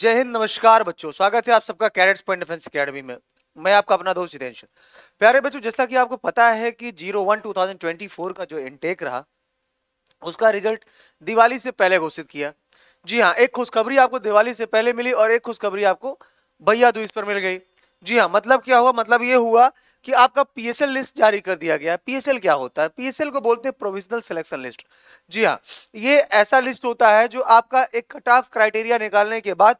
जय हिंद नमस्कार बच्चों स्वागत है आप सबका कैरेट्स पॉइंट डिफेंस अकेडमी में मैं आपका अपना दोस्त जितेंद्र प्यारे बच्चों जैसा कि आपको पता है कि zero one two thousand twenty four का जो इनटेक रहा उसका रिजल्ट दिवाली से पहले घोषित किया जी हाँ एक खुशखबरी आपको दिवाली से पहले मिली और एक खुशखबरी आपको भैया दूस पर मिल गई जी हाँ मतलब क्या हुआ मतलब ये हुआ कि आपका पीएसएल लिस्ट जारी कर दिया गया है पीएसएल क्या होता है पीएसएल को बोलते हैं प्रोविजनल सिलेक्शन लिस्ट जी हाँ ये ऐसा लिस्ट होता है जो आपका एक कट ऑफ क्राइटेरिया निकालने के बाद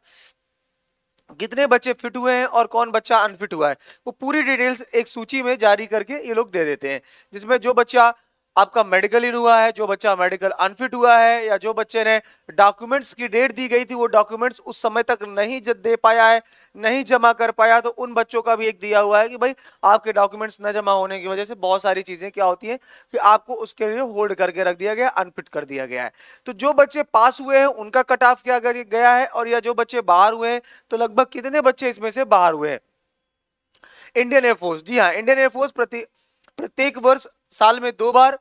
कितने बच्चे फिट हुए हैं और कौन बच्चा अनफिट हुआ है वो पूरी डिटेल्स एक सूची में जारी करके ये लोग दे देते हैं जिसमें जो बच्चा आपका मेडिकल इन हुआ है जो बच्चा मेडिकल अनफिट हुआ है या जो बच्चे ने डॉक्यूमेंट्स की डेट दी गई थी वो डॉक्यूमेंट्स उस समय तक नहीं दे पाया है नहीं जमा कर पाया तो उन बच्चों का भी एक दिया हुआ है कि भाई आपके डॉक्यूमेंट्स न जमा होने की वजह से बहुत सारी चीज़ें क्या होती हैं कि आपको उसके लिए होल्ड करके रख दिया गया अनफिट कर दिया गया है तो जो बच्चे पास हुए हैं उनका कट ऑफ किया गया है और या जो बच्चे बाहर हुए हैं तो लगभग कितने बच्चे इसमें से बाहर हुए हैं इंडियन एयरफोर्स जी हाँ इंडियन एयरफोर्स प्रति प्रत्येक वर्ष साल में दो बार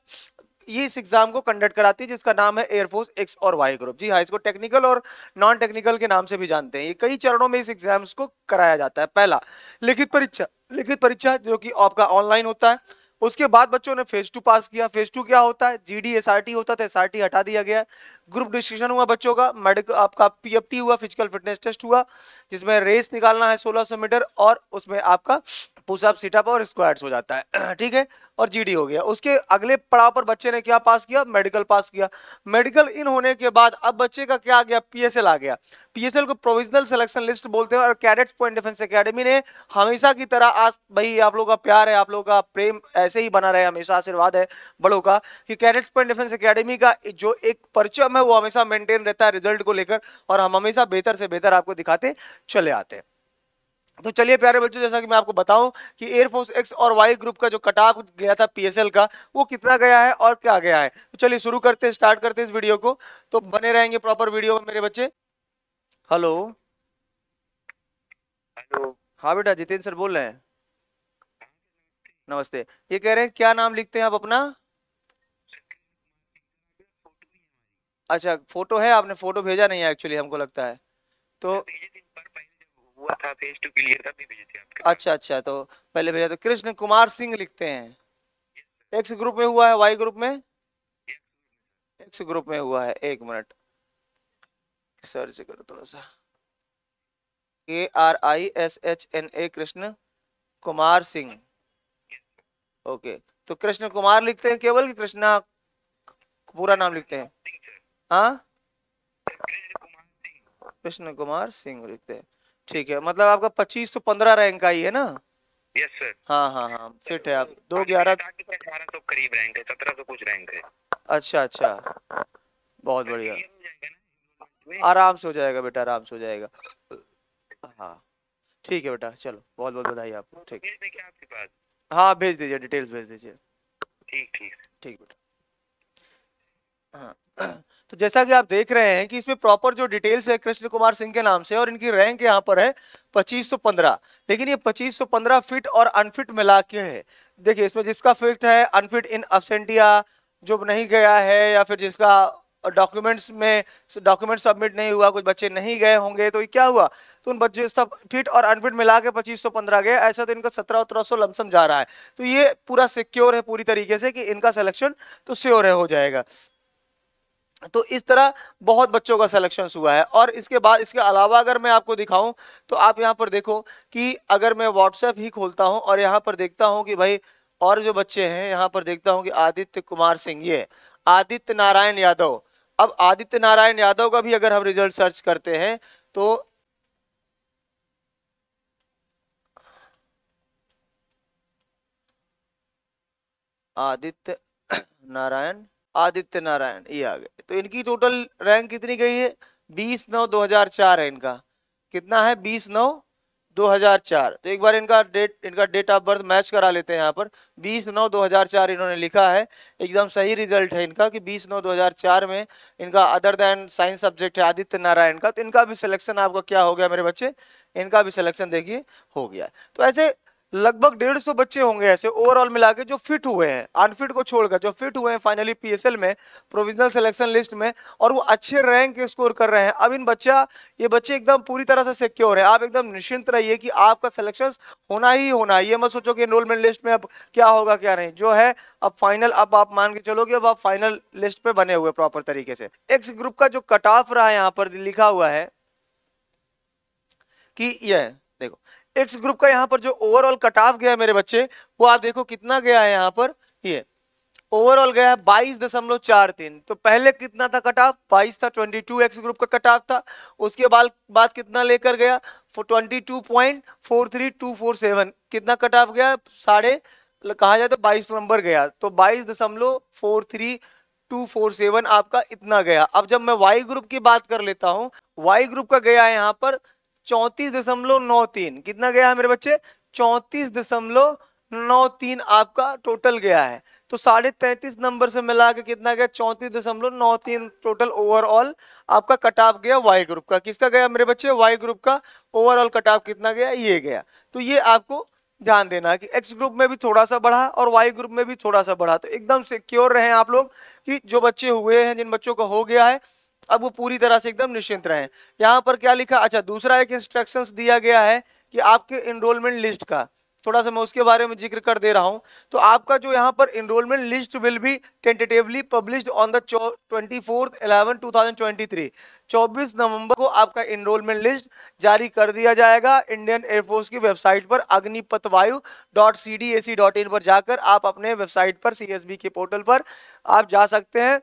ये इस एग्जाम को कंडक्ट कराती है जिसका नाम है एयरफोर्स एक्स और वाई ग्रुप जी हाँ इसको टेक्निकल और नॉन टेक्निकल के नाम से भी जानते हैं ये कई चरणों में इस एग्जाम को कराया जाता है पहला लिखित परीक्षा लिखित परीक्षा जो कि आपका ऑनलाइन होता है उसके बाद बच्चों ने फेज टू पास किया फेज टू क्या होता है जी डी एस आर टी होता था एस आर टी हटा दिया गया ग्रुप डिस्कशन हुआ बच्चों का मेडिकल आपका पी एफ टी हुआ फिजिकल फिटनेस टेस्ट हुआ जिसमें रेस निकालना है 1600 मीटर और उसमें आपका पुशअप सिटअप और स्क्वाड्स हो जाता है ठीक है और जीडी हो गया उसके अगले पड़ाव पर बच्चे ने क्या पास किया मेडिकल पास किया मेडिकल इन होने के बाद अब बच्चे का क्या आ गया पीएसएल आ गया पीएसएल को प्रोविजनल सिलेक्शन लिस्ट बोलते हैं और कैडेट्स पॉइंट डिफेंस एकेडमी ने हमेशा की तरह आज भाई आप लोगों का प्यार है आप लोगों का प्रेम ऐसे ही बना रहे हमेशा आशीर्वाद है बड़ों का कि कैडेट्स पॉइंट डिफेंस अकेडमी का जो एक परचम है वो हमेशा मेंटेन रहता है रिजल्ट को लेकर और हम हमेशा बेहतर से बेहतर आपको दिखाते चले आते हैं तो चलिए प्यारे बच्चों जैसा कि मैं आपको बताऊं कि एयरफोर्स एक्स और वाई ग्रुप का जो कटाप गया था पीएसएल का वो कितना गया है और क्या गया है तो चलिए शुरू करते हैं स्टार्ट करते हैं इस वीडियो को तो बने रहेंगे प्रॉपर वीडियो में मेरे बच्चे हेलो हेलो हाँ बेटा जितेंद्र सर बोल रहे हैं नमस्ते ये कह रहे हैं क्या नाम लिखते हैं आप अपना अच्छा फोटो है आपने फोटो भेजा नहीं है एक्चुअली हमको लगता है तो हुआ था भेज टू के लिए तब भी भेजे थे आपके अच्छा अच्छा तो पहले भेजा तो कृष्ण कुमार सिंह लिखते हैं एक्स ग्रुप में हुआ है वाई ग्रुप में एक्स ग्रुप में हुआ है एक मिनट सर्च करो थोड़ा सा A R I S H N A Krishna Kumar Singh okay तो कृष्ण कुमार लिखते हैं केवल कि कृष्णा पूरा नाम लिखते हैं हाँ कृष्ण कुमार सिंह लिखते हैं ठीक है मतलब आपका पच्चीस तो पंद्रह रैंक का ही है ना यस सर हाँ हाँ हाँ फिट है आप दो ग्यारह अठारह सौ तो करीब रैंक है सत्रह सौ कुछ रैंक है अच्छा अच्छा बहुत बढ़िया आराम से हो जाएगा बेटा आराम से हो जाएगा हाँ ठीक है बेटा चलो बहुत बहुत बधाई आपको ठीक है हाँ भेज दीजिए डिटेल्स भेज दीजिए ठीक ठीक ठीक बेटा तो जैसा कि आप देख रहे हैं कि इसमें प्रॉपर जो डिटेल्स है कृष्ण कुमार सिंह के नाम से और इनकी रैंक यहाँ पर है 2515 लेकिन ये 2515 फिट और अनफिट मिला के है देखिए इसमें जिसका फिट है अनफिट इन अब्सेंटिया जो नहीं गया है या फिर जिसका डॉक्यूमेंट्स में डॉक्यूमेंट सबमिट नहीं हुआ कुछ बच्चे नहीं गए होंगे तो क्या हुआ तो उन बच्चे सब फिट और अनफिट मिला के पच्चीस सौ पंद्रह गए ऐसा तो इनका सत्रह उत्रह सौ लमसम जा रहा है तो ये पूरा सिक्योर है पूरी तरीके से कि इनका सिलेक्शन तो श्योर है हो जाएगा तो इस तरह बहुत बच्चों का सिलेक्शन हुआ है और इसके बाद इसके अलावा अगर मैं आपको दिखाऊं तो आप यहाँ पर देखो कि अगर मैं व्हाट्सएप ही खोलता हूँ और यहाँ पर देखता हूँ कि भाई और जो बच्चे हैं यहाँ पर देखता हूँ कि आदित्य कुमार सिंह ये आदित्य नारायण यादव अब आदित्य नारायण यादव का भी अगर हम रिजल्ट सर्च करते हैं तो आदित्य नारायण आदित्य नारायण ये आ गए तो इनकी टोटल रैंक कितनी गई है बीस नौ दो हजार चार है इनका कितना है बीस नौ 2004 तो एक बार इनका डेट इनका डेट ऑफ बर्थ मैच करा लेते हैं यहाँ पर 20 नौ 2004 इन्होंने लिखा है एकदम सही रिजल्ट है इनका कि 20 नौ 2004 में इनका अदर दैन साइंस सब्जेक्ट है आदित्य नारायण का तो इनका भी सिलेक्शन आपका क्या हो गया मेरे बच्चे इनका भी सिलेक्शन देखिए हो गया तो ऐसे लगभग डेढ़ सौ बच्चे होंगे ऐसे ओवरऑल मिला के जो फिट हुए हैं अनफिट को छोड़कर जो फिट हुए हैं फाइनली पीएसएल में प्रोविजनल सिलेक्शन लिस्ट में और वो अच्छे रैंक स्कोर कर रहे हैं अब इन बच्चा ये बच्चे एकदम पूरी तरह से सिक्योर है आप एकदम निश्चिंत रहिए कि आपका सिलेक्शन होना ही होना है ये मत सोचो कि इनरोलमेंट लिस्ट में अब क्या होगा क्या नहीं जो है अब फाइनल अब आप मान के चलो कि अब आप फाइनल लिस्ट पे बने हुए प्रॉपर तरीके से एक्स ग्रुप का जो कट ऑफ रहा है यहाँ पर लिखा हुआ है कि यह देखो एक्स ग्रुप का यहाँ पर जो ओवरऑल कट ऑफ गया मेरे बच्चे वो आप देखो कितना गया है यहाँ पर ये ओवरऑल गया है बाईस दशमलव चार तीन तो पहले कितना था कट ऑफ बाईस था ट्वेंटी टू एक्स ग्रुप का कट ऑफ था उसके बाद बाद कितना लेकर गया twenty two point four three two four seven कितना कट ऑफ गया साढ़े कहा जाए तो बाईस नंबर गया तो बाईस दशमलव four three two four seven आपका इतना गया अब जब मैं वाई ग्रुप की बात कर लेता हूँ वाई ग्रुप का गया है यहाँ पर चौंतीस दशमलव नौ तीन कितना गया है मेरे बच्चे चौंतीस दशमलव नौ तीन आपका टोटल गया है तो साढ़े तैतीस नंबर से मिला के कितना गया चौंतीस दशमलव नौ तीन टोटल ओवरऑल आपका कट ऑफ गया वाई ग्रुप का किसका गया मेरे बच्चे वाई ग्रुप का ओवरऑल कट ऑफ कितना गया ये गया तो ये आपको ध्यान देना कि एक्स ग्रुप में भी थोड़ा सा बढ़ा और वाई ग्रुप में भी थोड़ा सा बढ़ा तो एकदम सिक्योर रहे आप लोग कि जो बच्चे हुए हैं जिन बच्चों का हो गया है अब वो पूरी तरह से एकदम निश्चिंत रहें यहाँ पर क्या लिखा अच्छा दूसरा एक इंस्ट्रक्शंस दिया गया है कि आपके इनरोलमेंट लिस्ट का थोड़ा सा मैं उसके बारे में जिक्र कर दे रहा हूँ तो आपका जो यहाँ पर इनरोलमेंट लिस्ट विल भी tentatively publish on the twenty fourth eleven two thousand twenty three चौबीस नवंबर को आपका इनरोलमेंट लिस्ट जारी कर दिया जाएगा इंडियन एयरफोर्स की वेबसाइट पर Agnipath Vayu dot C D A C dot in पर जाकर आप अपने वेबसाइट पर सी एस बी के पोर्टल पर आप जा सकते हैं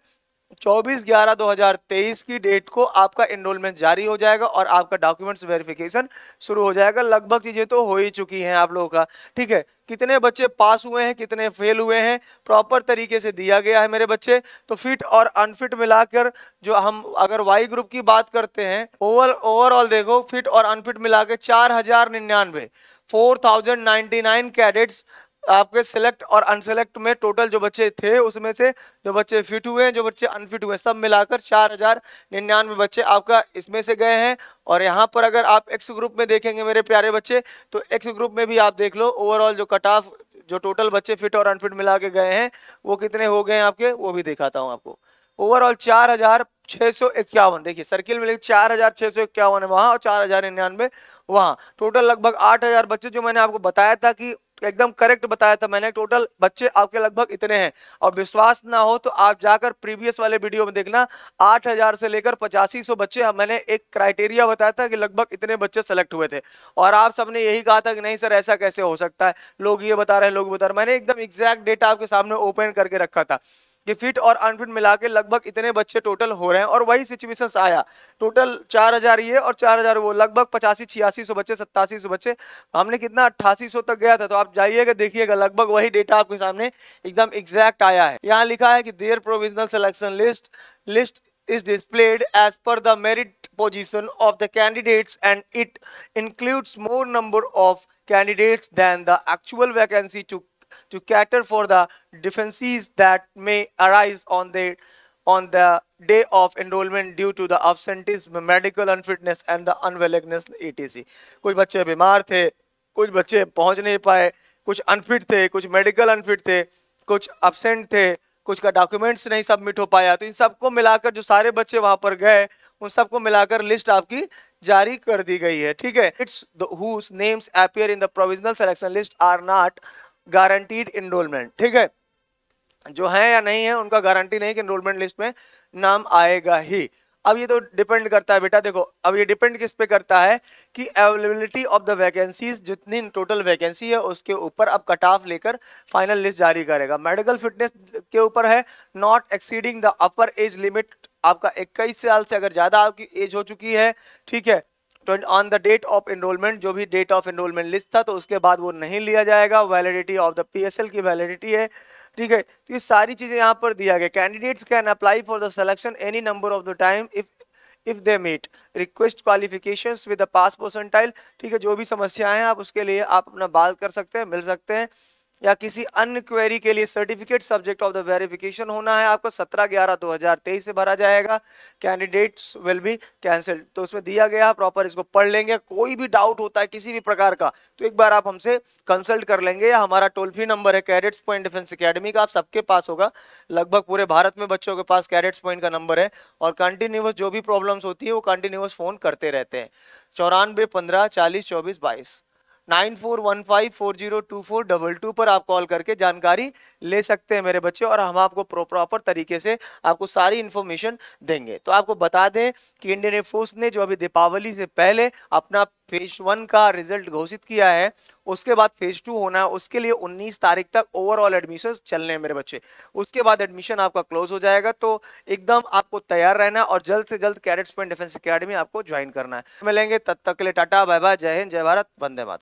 चौबीस ग्यारह दो हजार तेईस की डेट को आपका एनरोलमेंट जारी हो जाएगा और आपका डॉक्यूमेंट्स वेरिफिकेशन शुरू हो जाएगा लगभग चीज़ें तो हो ही चुकी हैं आप लोगों का ठीक है कितने बच्चे पास हुए हैं कितने फेल हुए हैं प्रॉपर तरीके से दिया गया है मेरे बच्चे तो फिट और अनफिट मिलाकर जो हम अगर वाई ग्रुप की बात करते हैं ओवर ओवरऑल देखो फिट और अनफिट मिला के चार हजार निन्यानवे four thousand ninety nine cadets आपके सिलेक्ट और अनसेलेक्ट में टोटल जो बच्चे थे उसमें से जो बच्चे फिट हुए हैं जो बच्चे अनफिट हुए सब मिलाकर चार हज़ार निन्यानवे बच्चे आपका इसमें से गए हैं और यहाँ पर अगर आप एक्स ग्रुप में देखेंगे मेरे प्यारे बच्चे तो एक्स ग्रुप में भी आप देख लो ओवरऑल जो कट ऑफ जो टोटल बच्चे फिट और अनफिट मिला के गए हैं वो कितने हो गए हैं आपके वो भी दिखाता हूँ आपको ओवरऑल चार हज़ार छः सौ इक्यावन देखिए सर्किल में चार हज़ार छः सौ इक्यावन है वहाँ और चार हज़ार निन्यानवे वहाँ टोटल लगभग आठ हज़ार बच्चे जो मैंने आपको बताया था कि एकदम करेक्ट बताया था मैंने टोटल बच्चे आपके लगभग इतने हैं और विश्वास ना हो तो आप जाकर प्रीवियस वाले वीडियो में देखना 8000 से लेकर पचासी सौ बच्चे मैंने एक क्राइटेरिया बताया था कि लगभग इतने बच्चे सेलेक्ट हुए थे और आप सबने यही कहा था कि नहीं सर ऐसा कैसे हो सकता है लोग ये बता रहे हैं लोग बता रहे मैंने एकदम एग्जैक्ट डेटा आपके सामने ओपन करके रखा था कि फिट और अनफिट मिला के लगभग इतने बच्चे टोटल हो रहे हैं और वही सिचुएशंस आया टोटल चार हज़ार ये और चार हज़ार वो लगभग पचासी छियासी सौ बच्चे सत्तासी सौ बच्चे हमने कितना अट्ठासी सौ तक गया था तो आप जाइएगा देखिएगा लगभग वही डेटा आपके सामने एकदम एग्जैक्ट आया है यहाँ लिखा है कि there provisional selection list list is displayed as per the merit position of the candidates and it includes more number of candidates than the actual vacancy to to cater for the deficiencies that may arise on the on the day of enrollment due to the absenteeism medical unfitness and the unwillingness etc kuch बच्चे bimar the kuch बच्चे pahunch nahi paaye kuch unfit the kuch medical unfit the kuch absent the कुछ का documents नहीं submit हो पाया तो इन सबको मिलाकर जो सारे बच्चे वहां पर गए उन सबको मिलाकर लिस्ट आपकी जारी कर दी गई है ठीक है it's names in the provisional selection list are not guaranteed enrolment ठीक है जो है या नहीं है उनका गारंटी नहीं कि इनरोलमेंट लिस्ट में नाम आएगा ही अब ये तो डिपेंड करता है बेटा देखो अब ये डिपेंड किस पे करता है कि अवेलेबिलिटी ऑफ द वैकेंसीज जितनी टोटल वैकेंसी है उसके ऊपर अब कट ऑफ लेकर फाइनल लिस्ट जारी करेगा मेडिकल फिटनेस के ऊपर है not exceeding the upper age limit आपका इक्कीस साल से अगर ज़्यादा आपकी एज हो चुकी है ठीक है on the date of enrolment जो भी डेट ऑफ एनरोलमेंट लिस्ट था तो उसके बाद वो नहीं लिया जाएगा वैलिडिटी ऑफ द पी की वैलिडिटी है ठीक है तो ये सारी चीज़ें यहाँ पर दिया गया candidates can apply for the selection any number of the time if if they meet requisite qualification with the pass percentile ठीक है जो भी समस्याएं हैं आप उसके लिए आप अपना बात कर सकते हैं मिल सकते हैं या किसी अन्य क्वेरी के लिए certificate subject of the verification होना है आपको 17 ग्यारह 2023 से भरा जाएगा कैंडिडेट्स विल बी कैंसल्ड तो उसमें दिया गया प्रॉपर इसको पढ़ लेंगे कोई भी डाउट होता है किसी भी प्रकार का तो एक बार आप हमसे कंसल्ट कर लेंगे या हमारा टोल फ्री नंबर है कैडेट्स पॉइंट डिफेंस अकेडमी का आप सबके पास होगा लगभग पूरे भारत में बच्चों के पास कैडेट्स पॉइंट का नंबर है और कंटिन्यूस जो भी प्रॉब्लम्स होती है वो कंटिन्यूस फ़ोन करते रहते हैं चौरानवे पंद्रह चालीस चौबीस बाईस nine four one five four zero two four double two पर आप कॉल करके जानकारी ले सकते हैं मेरे बच्चे और हम आपको प्रॉपर तरीके से आपको सारी इन्फॉर्मेशन देंगे तो आपको बता दें कि इंडियन एयरफोर्स ने जो अभी दीपावली से पहले अपना फेज वन का रिजल्ट घोषित किया है उसके बाद फेज टू होना है उसके लिए 19 तारीख तक ओवरऑल एडमिशन चलने हैं मेरे बच्चे उसके बाद एडमिशन आपका क्लोज हो जाएगा तो एकदम आपको तैयार रहना और जल्द से जल्द कैडेट्स पॉइंट डिफेंस अकेडमी आपको ज्वाइन करना है मिलेंगे तब तक के लिए टाटा बाय बाय जय हिंद जय भारत वंदे मातरम